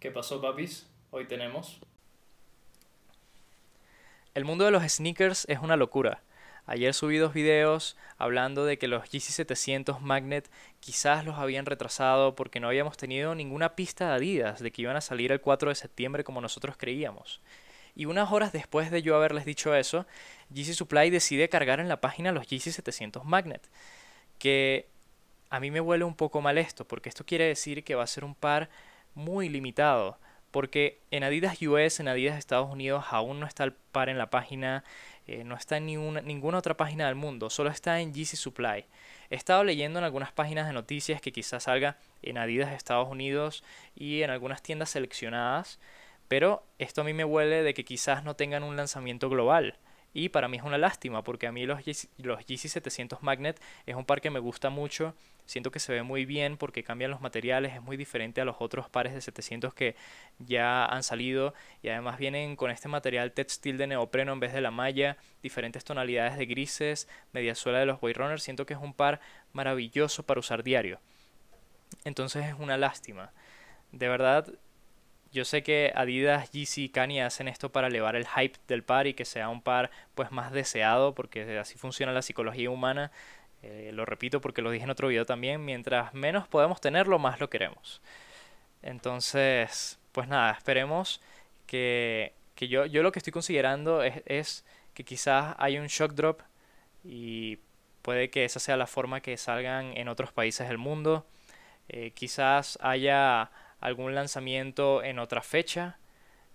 ¿Qué pasó, papis? Hoy tenemos. El mundo de los sneakers es una locura. Ayer subí dos videos hablando de que los gc 700 Magnet quizás los habían retrasado porque no habíamos tenido ninguna pista de Adidas de que iban a salir el 4 de septiembre como nosotros creíamos. Y unas horas después de yo haberles dicho eso, GC Supply decide cargar en la página los gc 700 Magnet. Que a mí me huele un poco mal esto, porque esto quiere decir que va a ser un par muy limitado. Porque en Adidas US, en Adidas Estados Unidos, aún no está el par en la página, eh, no está en ninguna, ninguna otra página del mundo, solo está en GC Supply. He estado leyendo en algunas páginas de noticias que quizás salga en Adidas Estados Unidos y en algunas tiendas seleccionadas, pero esto a mí me huele de que quizás no tengan un lanzamiento global. Y para mí es una lástima porque a mí los, los gc 700 Magnet es un par que me gusta mucho. Siento que se ve muy bien porque cambian los materiales, es muy diferente a los otros pares de 700 que ya han salido. Y además vienen con este material textil de neopreno en vez de la malla, diferentes tonalidades de grises, media suela de los Wayrunners. Siento que es un par maravilloso para usar diario. Entonces es una lástima. De verdad, yo sé que Adidas, Yeezy y Kanye hacen esto para elevar el hype del par y que sea un par pues más deseado, porque así funciona la psicología humana. Eh, lo repito porque lo dije en otro video también, mientras menos podemos tenerlo, más lo queremos. Entonces, pues nada, esperemos que, que yo, yo lo que estoy considerando es, que quizás hay un shock drop y puede que esa sea la forma que salgan en otros países del mundo. Eh, quizás haya algún lanzamiento en otra fecha,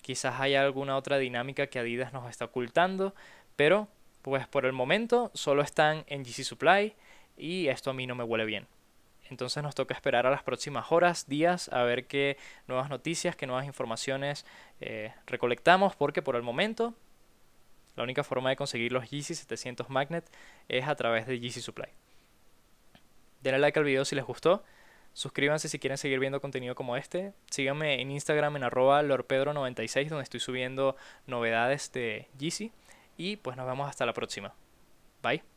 quizás haya alguna otra dinámica que Adidas nos está ocultando, pero pues por el momento solo están en GC Supply y esto a mí no me huele bien. Entonces nos toca esperar a las próximas horas, días, a ver qué nuevas noticias, qué nuevas informaciones eh, recolectamos, porque por el momento la única forma de conseguir los GC 700 Magnet es a través de GC Supply. Denle like al video si les gustó. Suscríbanse si quieren seguir viendo contenido como este. Síganme en Instagram en arroba lorpedro96 donde estoy subiendo novedades de Yeezy. Y pues nos vemos hasta la próxima. Bye.